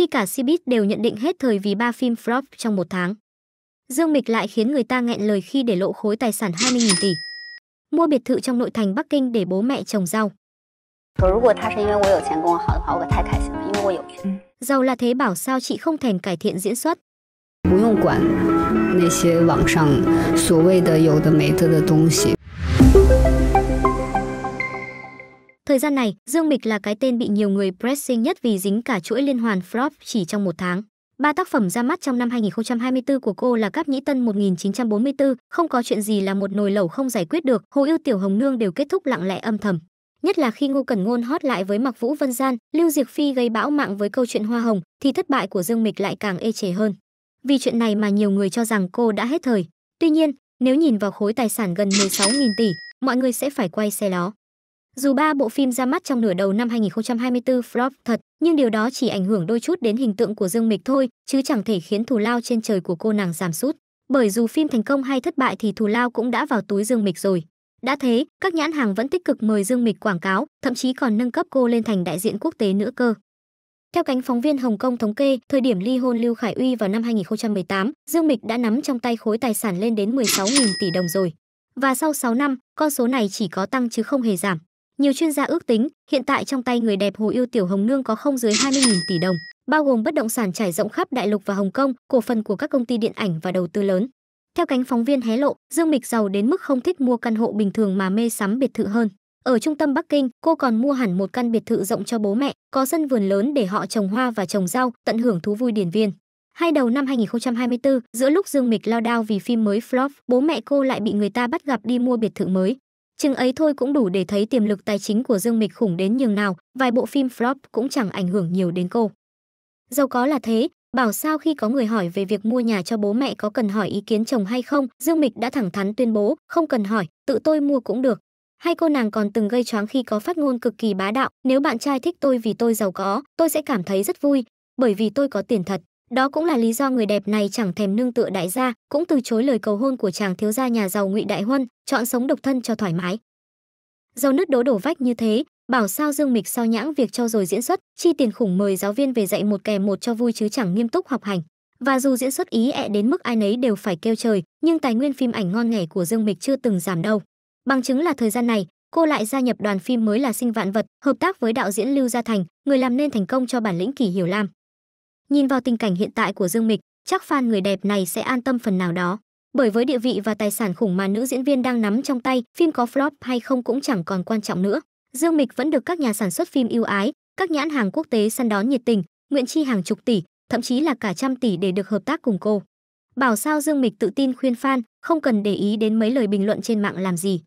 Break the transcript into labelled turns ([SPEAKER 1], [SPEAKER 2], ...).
[SPEAKER 1] khi cả Cbiz đều nhận định hết thời vì ba phim flop trong một tháng. Dương Mịch lại khiến người ta nghẹn lời khi để lộ khối tài sản 20.000 tỷ. Mua biệt thự trong nội thành Bắc Kinh để bố mẹ trồng rau. Giàu là thế bảo sao chị không thèm cải thiện diễn xuất. Không quản 不用管那些网上所谓的有的没的的东西。Thời gian này, Dương Mịch là cái tên bị nhiều người pressing nhất vì dính cả chuỗi liên hoàn flop chỉ trong một tháng. Ba tác phẩm ra mắt trong năm 2024 của cô là Cáp Nhĩ Tân 1944, Không có chuyện gì là một nồi lẩu không giải quyết được, Hồ yêu Tiểu Hồng Nương đều kết thúc lặng lẽ âm thầm. Nhất là khi Ngô Cẩn Ngôn hót lại với Mạc Vũ Vân Gian, Lưu Diệc Phi gây bão mạng với câu chuyện Hoa Hồng, thì thất bại của Dương Mịch lại càng ê chề hơn. Vì chuyện này mà nhiều người cho rằng cô đã hết thời. Tuy nhiên, nếu nhìn vào khối tài sản gần 16.000 tỷ, mọi người sẽ phải quay xe đó. Dù ba bộ phim ra mắt trong nửa đầu năm 2024 flop thật, nhưng điều đó chỉ ảnh hưởng đôi chút đến hình tượng của Dương Mịch thôi, chứ chẳng thể khiến thù lao trên trời của cô nàng giảm sút. Bởi dù phim thành công hay thất bại thì thù lao cũng đã vào túi Dương Mịch rồi. Đã thế, các nhãn hàng vẫn tích cực mời Dương Mịch quảng cáo, thậm chí còn nâng cấp cô lên thành đại diện quốc tế nữa cơ. Theo cánh phóng viên Hồng Kông thống kê, thời điểm ly hôn Lưu Khải Uy vào năm 2018, Dương Mịch đã nắm trong tay khối tài sản lên đến 16.000 tỷ đồng rồi. Và sau 6 năm, con số này chỉ có tăng chứ không hề giảm. Nhiều chuyên gia ước tính, hiện tại trong tay người đẹp Hồ Yêu Tiểu Hồng Nương có không dưới 20.000 tỷ đồng, bao gồm bất động sản trải rộng khắp đại lục và Hồng Kông, cổ phần của các công ty điện ảnh và đầu tư lớn. Theo cánh phóng viên hé lộ, Dương Mịch giàu đến mức không thích mua căn hộ bình thường mà mê sắm biệt thự hơn. Ở trung tâm Bắc Kinh, cô còn mua hẳn một căn biệt thự rộng cho bố mẹ, có sân vườn lớn để họ trồng hoa và trồng rau, tận hưởng thú vui điển viên. Hai đầu năm 2024, giữa lúc Dương Mịch lao đao vì phim mới flop, bố mẹ cô lại bị người ta bắt gặp đi mua biệt thự mới. Chừng ấy thôi cũng đủ để thấy tiềm lực tài chính của Dương Mịch khủng đến nhường nào, vài bộ phim flop cũng chẳng ảnh hưởng nhiều đến cô. giàu có là thế, bảo sao khi có người hỏi về việc mua nhà cho bố mẹ có cần hỏi ý kiến chồng hay không, Dương Mịch đã thẳng thắn tuyên bố, không cần hỏi, tự tôi mua cũng được. hay cô nàng còn từng gây choáng khi có phát ngôn cực kỳ bá đạo, nếu bạn trai thích tôi vì tôi giàu có, tôi sẽ cảm thấy rất vui, bởi vì tôi có tiền thật. Đó cũng là lý do người đẹp này chẳng thèm nương tựa đại gia, cũng từ chối lời cầu hôn của chàng thiếu gia nhà giàu Ngụy Đại Huân, chọn sống độc thân cho thoải mái. Dầu nứt đố đổ vách như thế, bảo sao Dương Mịch sao nhãng việc cho rồi diễn xuất, chi tiền khủng mời giáo viên về dạy một kèm một cho vui chứ chẳng nghiêm túc học hành. Và dù diễn xuất ý ẹ đến mức ai nấy đều phải kêu trời, nhưng tài nguyên phim ảnh ngon nghẻ của Dương Mịch chưa từng giảm đâu. Bằng chứng là thời gian này, cô lại gia nhập đoàn phim mới là Sinh Vạn Vật, hợp tác với đạo diễn Lưu Gia Thành, người làm nên thành công cho bản lĩnh Kỳ Hiểu Lam. Nhìn vào tình cảnh hiện tại của Dương Mịch, chắc fan người đẹp này sẽ an tâm phần nào đó. Bởi với địa vị và tài sản khủng mà nữ diễn viên đang nắm trong tay, phim có flop hay không cũng chẳng còn quan trọng nữa. Dương Mịch vẫn được các nhà sản xuất phim ưu ái, các nhãn hàng quốc tế săn đón nhiệt tình, nguyện chi hàng chục tỷ, thậm chí là cả trăm tỷ để được hợp tác cùng cô. Bảo sao Dương Mịch tự tin khuyên fan, không cần để ý đến mấy lời bình luận trên mạng làm gì.